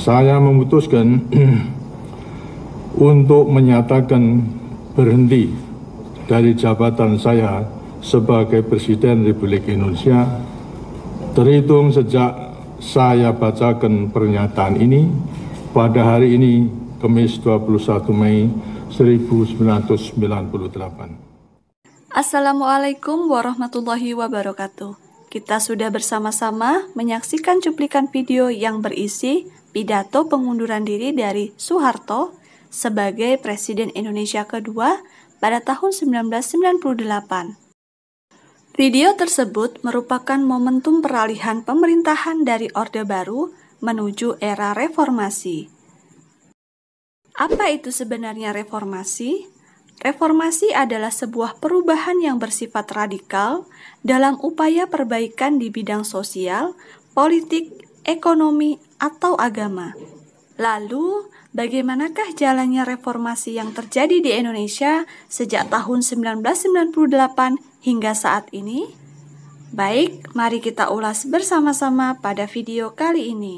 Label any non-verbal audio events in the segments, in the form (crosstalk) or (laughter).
saya memutuskan (clears throat) untuk menyatakan berhenti dari jabatan saya sebagai Presiden Republik Indonesia terhitung sejak saya bacakan pernyataan ini pada hari ini Kamis 21 Mei 1998. Assalamualaikum warahmatullahi wabarakatuh. Kita sudah bersama-sama menyaksikan cuplikan video yang berisi pidato pengunduran diri dari Soeharto sebagai Presiden Indonesia kedua pada tahun 1998. Video tersebut merupakan momentum peralihan pemerintahan dari Orde Baru menuju era reformasi. Apa itu sebenarnya reformasi? Reformasi adalah sebuah perubahan yang bersifat radikal dalam upaya perbaikan di bidang sosial, politik, ekonomi, atau agama. Lalu, bagaimanakah jalannya reformasi yang terjadi di Indonesia sejak tahun 1998 hingga saat ini? Baik, mari kita ulas bersama-sama pada video kali ini.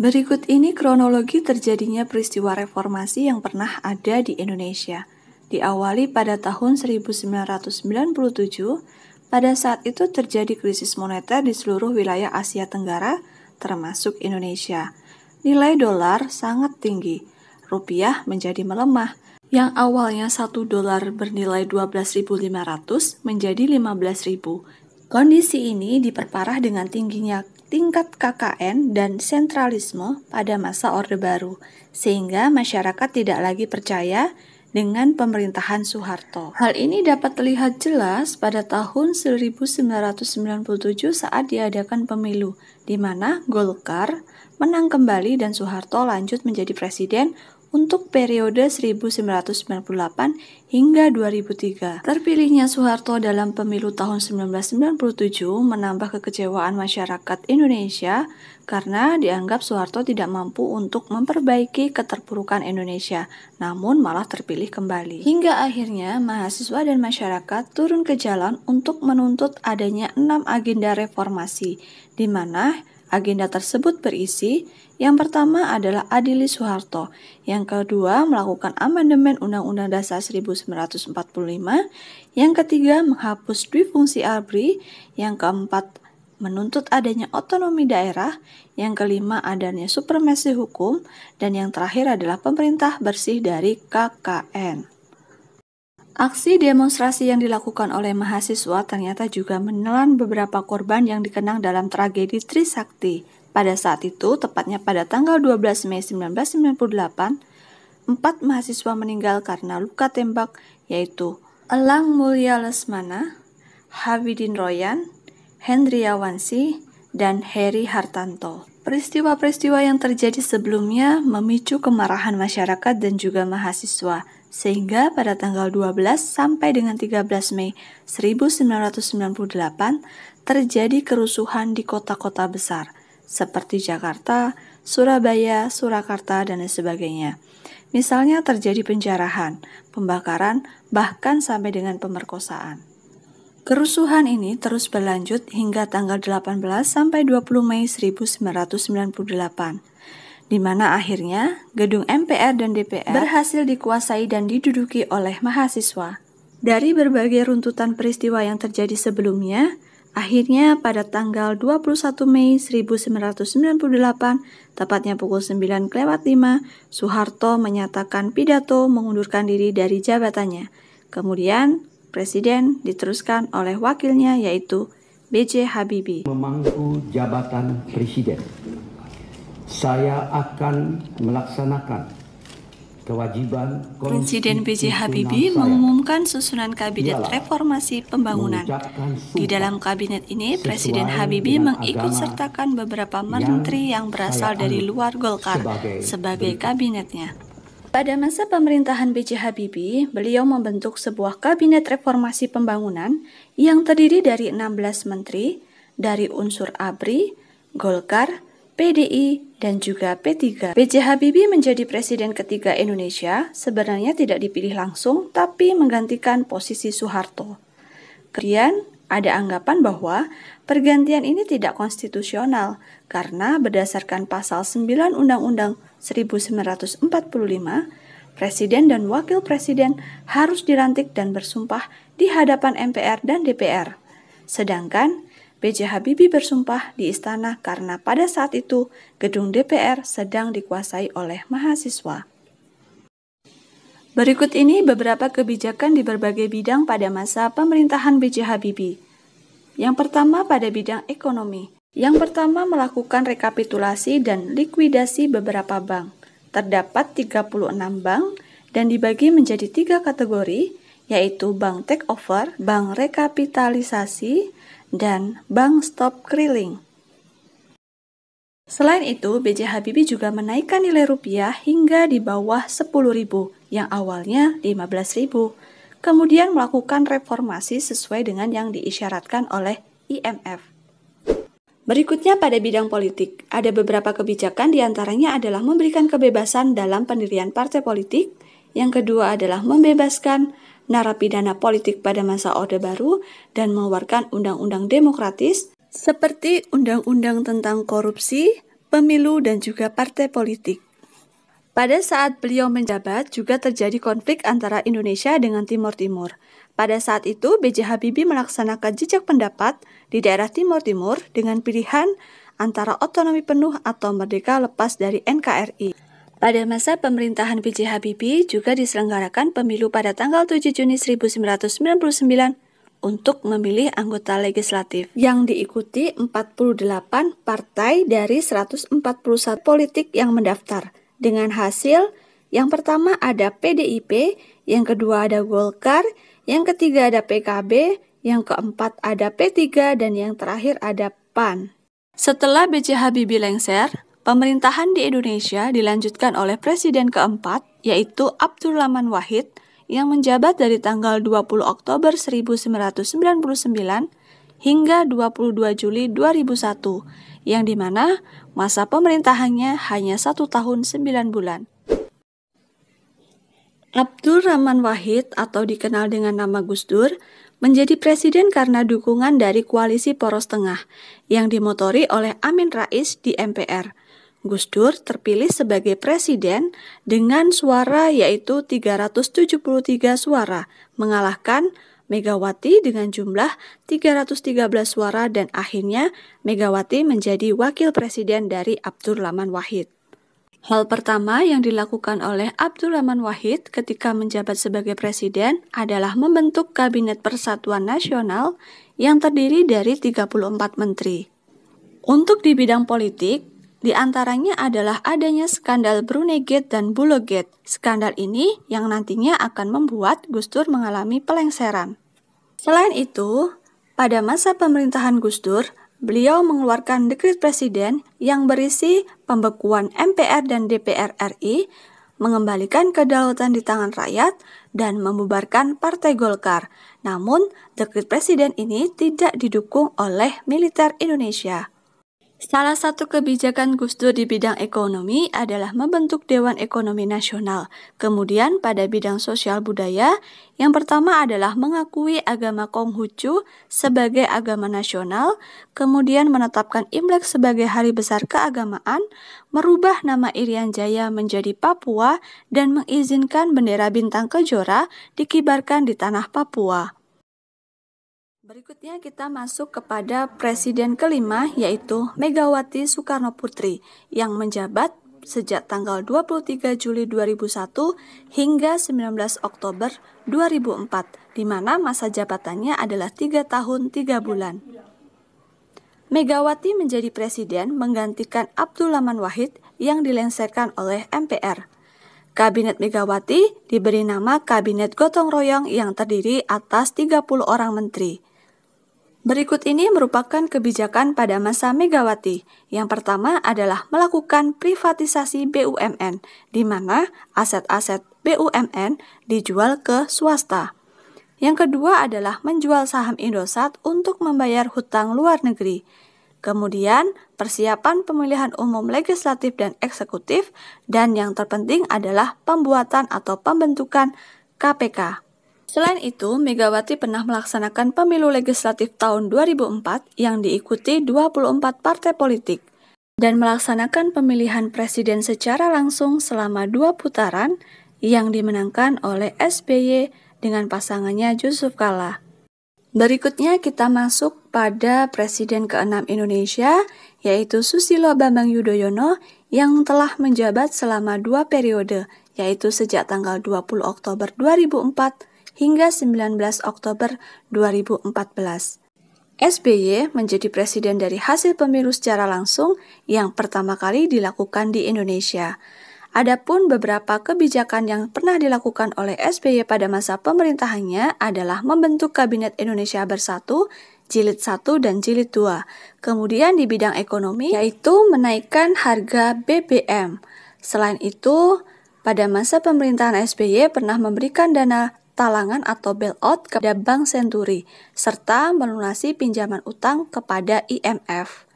Berikut ini kronologi terjadinya peristiwa reformasi yang pernah ada di Indonesia. Diawali pada tahun 1997 pada saat itu terjadi krisis moneter di seluruh wilayah Asia Tenggara, termasuk Indonesia. Nilai dolar sangat tinggi, rupiah menjadi melemah, yang awalnya 1 dolar bernilai 12.500 menjadi 15.000. Kondisi ini diperparah dengan tingginya tingkat KKN dan sentralisme pada masa Orde Baru, sehingga masyarakat tidak lagi percaya dengan pemerintahan Soeharto. Hal ini dapat terlihat jelas pada tahun 1997 saat diadakan pemilu, di mana Golkar menang kembali dan Soeharto lanjut menjadi presiden untuk periode 1998 hingga 2003. Terpilihnya Soeharto dalam pemilu tahun 1997 menambah kekecewaan masyarakat Indonesia karena dianggap Soeharto tidak mampu untuk memperbaiki keterpurukan Indonesia, namun malah terpilih kembali. Hingga akhirnya mahasiswa dan masyarakat turun ke jalan untuk menuntut adanya enam agenda reformasi, di mana Agenda tersebut berisi, yang pertama adalah adili Soeharto, yang kedua melakukan amandemen Undang-Undang Dasar 1945, yang ketiga menghapus dui fungsi ABRI, yang keempat menuntut adanya otonomi daerah, yang kelima adanya supremasi hukum, dan yang terakhir adalah pemerintah bersih dari KKN. Aksi demonstrasi yang dilakukan oleh mahasiswa ternyata juga menelan beberapa korban yang dikenang dalam tragedi Trisakti. Pada saat itu, tepatnya pada tanggal 12 Mei 1998, empat mahasiswa meninggal karena luka tembak yaitu Elang Mulia Lesmana, Habidin Royan, Hendriawansi, dan Heri Hartanto. Peristiwa-peristiwa yang terjadi sebelumnya memicu kemarahan masyarakat dan juga mahasiswa, sehingga pada tanggal 12 sampai dengan 13 Mei 1998 terjadi kerusuhan di kota-kota besar seperti Jakarta, Surabaya, Surakarta, dan sebagainya. Misalnya terjadi penjarahan, pembakaran, bahkan sampai dengan pemerkosaan. Kerusuhan ini terus berlanjut hingga tanggal 18 sampai 20 Mei 1998 di mana akhirnya gedung MPR dan DPR berhasil dikuasai dan diduduki oleh mahasiswa. Dari berbagai runtutan peristiwa yang terjadi sebelumnya, akhirnya pada tanggal 21 Mei 1998, tepatnya pukul 9 lewat 5, Soeharto menyatakan pidato mengundurkan diri dari jabatannya. Kemudian, Presiden diteruskan oleh wakilnya yaitu B.J. Habibie. Memangku jabatan Presiden saya akan melaksanakan kewajiban Presiden B.J. Habibie mengumumkan susunan kabinet reformasi pembangunan. Di dalam kabinet ini, Presiden Habibie mengikutsertakan beberapa menteri yang berasal dari luar Golkar sebagai kabinetnya. Pada masa pemerintahan B.J. Habibie, beliau membentuk sebuah kabinet reformasi pembangunan yang terdiri dari 16 menteri dari unsur ABRI, Golkar, PDI, dan juga P3. B.J. Habibie menjadi presiden ketiga Indonesia sebenarnya tidak dipilih langsung, tapi menggantikan posisi Soeharto. Kemudian, ada anggapan bahwa pergantian ini tidak konstitusional karena berdasarkan pasal 9 Undang-Undang 1945, presiden dan wakil presiden harus dilantik dan bersumpah di hadapan MPR dan DPR. Sedangkan B.J. Habibie bersumpah di istana karena pada saat itu gedung DPR sedang dikuasai oleh mahasiswa. Berikut ini beberapa kebijakan di berbagai bidang pada masa pemerintahan B.J. Habibie. Yang pertama pada bidang ekonomi. Yang pertama melakukan rekapitulasi dan likuidasi beberapa bank. Terdapat 36 bank dan dibagi menjadi tiga kategori, yaitu bank takeover, bank rekapitalisasi, dan Bank Stop Krilling. Selain itu, BJ Habibie juga menaikkan nilai rupiah hingga di bawah 10.000 yang awalnya 15.000, kemudian melakukan reformasi sesuai dengan yang diisyaratkan oleh IMF. Berikutnya pada bidang politik, ada beberapa kebijakan diantaranya adalah memberikan kebebasan dalam pendirian partai politik, yang kedua adalah membebaskan narapidana politik pada masa Orde Baru dan mengeluarkan undang-undang demokratis seperti undang-undang tentang korupsi, pemilu, dan juga partai politik. Pada saat beliau menjabat juga terjadi konflik antara Indonesia dengan Timur Timur. Pada saat itu, B.J. Habibie melaksanakan jejak pendapat di daerah Timur Timur dengan pilihan antara otonomi penuh atau merdeka lepas dari NKRI. Pada masa pemerintahan B.J. Habibie juga diselenggarakan pemilu pada tanggal 7 Juni 1999 untuk memilih anggota legislatif yang diikuti 48 partai dari 141 politik yang mendaftar dengan hasil yang pertama ada PDIP, yang kedua ada Golkar, yang ketiga ada PKB, yang keempat ada P3 dan yang terakhir ada PAN. Setelah B.J. Habibie lengser, Pemerintahan di Indonesia dilanjutkan oleh presiden keempat, yaitu Abdurrahman Wahid, yang menjabat dari tanggal 20 Oktober 1999 hingga 22 Juli 2001, yang dimana masa pemerintahannya hanya satu tahun 9 bulan. Abdul Rahman Wahid atau dikenal dengan nama Gus Dur menjadi presiden karena dukungan dari koalisi poros tengah yang dimotori oleh Amin Rais di MPR – Gus Dur terpilih sebagai presiden dengan suara yaitu 373 suara, mengalahkan Megawati dengan jumlah 313 suara dan akhirnya Megawati menjadi wakil presiden dari Abdurrahman Wahid. Hal pertama yang dilakukan oleh Abdurrahman Wahid ketika menjabat sebagai presiden adalah membentuk Kabinet Persatuan Nasional yang terdiri dari 34 menteri. Untuk di bidang politik, di antaranya adalah adanya skandal Brunei Gate dan Bulo Gate. Skandal ini yang nantinya akan membuat Gus Dur mengalami pelengseran. Selain itu, pada masa pemerintahan Gus Dur, beliau mengeluarkan dekret presiden yang berisi pembekuan MPR dan DPR RI, mengembalikan kedaulatan di tangan rakyat, dan membubarkan Partai Golkar. Namun, dekret presiden ini tidak didukung oleh militer Indonesia. Salah satu kebijakan Gus Dur di bidang ekonomi adalah membentuk Dewan Ekonomi Nasional. Kemudian pada bidang sosial budaya, yang pertama adalah mengakui agama Konghucu sebagai agama nasional, kemudian menetapkan Imlek sebagai hari besar keagamaan, merubah nama Irian Jaya menjadi Papua, dan mengizinkan bendera bintang kejora dikibarkan di tanah Papua. Berikutnya kita masuk kepada presiden kelima yaitu Megawati Soekarno Putri yang menjabat sejak tanggal 23 Juli 2001 hingga 19 Oktober 2004 di mana masa jabatannya adalah 3 tahun 3 bulan. Megawati menjadi presiden menggantikan Abdul Rahman Wahid yang dilengsarkan oleh MPR. Kabinet Megawati diberi nama Kabinet Gotong Royong yang terdiri atas 30 orang menteri. Berikut ini merupakan kebijakan pada masa Megawati. Yang pertama adalah melakukan privatisasi BUMN, di mana aset-aset BUMN dijual ke swasta. Yang kedua adalah menjual saham Indosat untuk membayar hutang luar negeri. Kemudian, persiapan pemilihan umum legislatif dan eksekutif, dan yang terpenting adalah pembuatan atau pembentukan KPK. Selain itu, Megawati pernah melaksanakan pemilu legislatif tahun 2004 yang diikuti 24 partai politik dan melaksanakan pemilihan presiden secara langsung selama dua putaran yang dimenangkan oleh SBY dengan pasangannya Yusuf Kalla. Berikutnya kita masuk pada presiden keenam Indonesia yaitu Susilo Bambang Yudhoyono yang telah menjabat selama dua periode yaitu sejak tanggal 20 Oktober 2004 hingga 19 Oktober 2014. SBY menjadi presiden dari hasil pemilu secara langsung yang pertama kali dilakukan di Indonesia. Adapun beberapa kebijakan yang pernah dilakukan oleh SBY pada masa pemerintahannya adalah membentuk Kabinet Indonesia Bersatu jilid 1 dan jilid 2. Kemudian di bidang ekonomi yaitu menaikkan harga BBM. Selain itu, pada masa pemerintahan SBY pernah memberikan dana talangan atau bailout kepada Bank Senturi, serta melunasi pinjaman utang kepada IMF.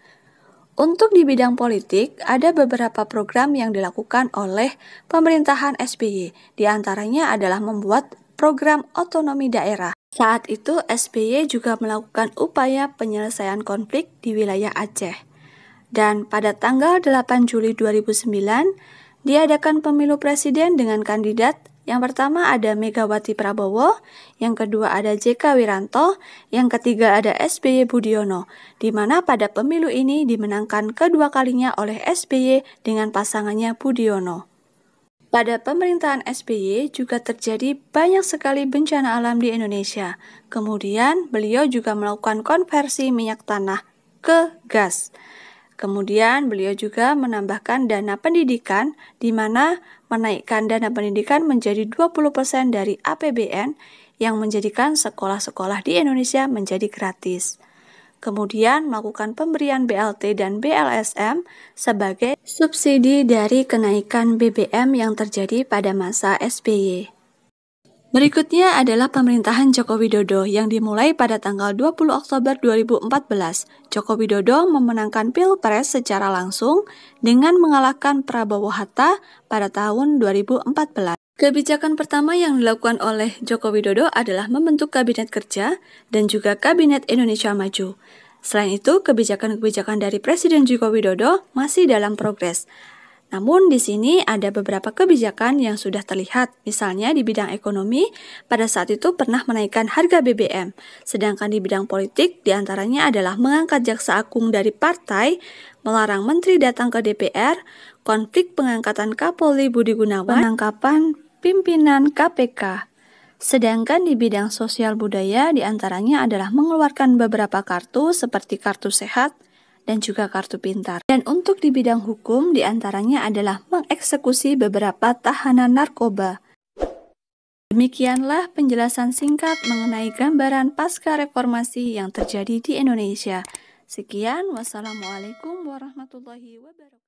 Untuk di bidang politik, ada beberapa program yang dilakukan oleh pemerintahan SBY, diantaranya adalah membuat program otonomi daerah. Saat itu, SBY juga melakukan upaya penyelesaian konflik di wilayah Aceh. Dan pada tanggal 8 Juli 2009, diadakan pemilu presiden dengan kandidat yang pertama ada Megawati Prabowo, yang kedua ada JK Wiranto, yang ketiga ada SBY Budiono, di mana pada pemilu ini dimenangkan kedua kalinya oleh SBY dengan pasangannya Budiono. Pada pemerintahan SBY juga terjadi banyak sekali bencana alam di Indonesia. Kemudian beliau juga melakukan konversi minyak tanah ke gas. Kemudian beliau juga menambahkan dana pendidikan di mana menaikkan dana pendidikan menjadi 20% dari APBN yang menjadikan sekolah-sekolah di Indonesia menjadi gratis. Kemudian melakukan pemberian BLT dan BLSM sebagai subsidi dari kenaikan BBM yang terjadi pada masa SBY. Berikutnya adalah pemerintahan Joko Widodo yang dimulai pada tanggal 20 Oktober 2014. Joko Widodo memenangkan Pilpres secara langsung dengan mengalahkan Prabowo Hatta pada tahun 2014. Kebijakan pertama yang dilakukan oleh Joko Widodo adalah membentuk Kabinet Kerja dan juga Kabinet Indonesia Maju. Selain itu, kebijakan-kebijakan dari Presiden Joko Widodo masih dalam progres. Namun di sini ada beberapa kebijakan yang sudah terlihat, misalnya di bidang ekonomi pada saat itu pernah menaikkan harga BBM, sedangkan di bidang politik diantaranya adalah mengangkat jaksa agung dari partai, melarang menteri datang ke DPR, konflik pengangkatan Kapolri Budi Gunawan, penangkapan pimpinan KPK. Sedangkan di bidang sosial budaya diantaranya adalah mengeluarkan beberapa kartu seperti kartu sehat, dan juga kartu pintar. Dan untuk di bidang hukum diantaranya adalah mengeksekusi beberapa tahanan narkoba. Demikianlah penjelasan singkat mengenai gambaran pasca reformasi yang terjadi di Indonesia. Sekian, wassalamualaikum warahmatullahi wabarakatuh.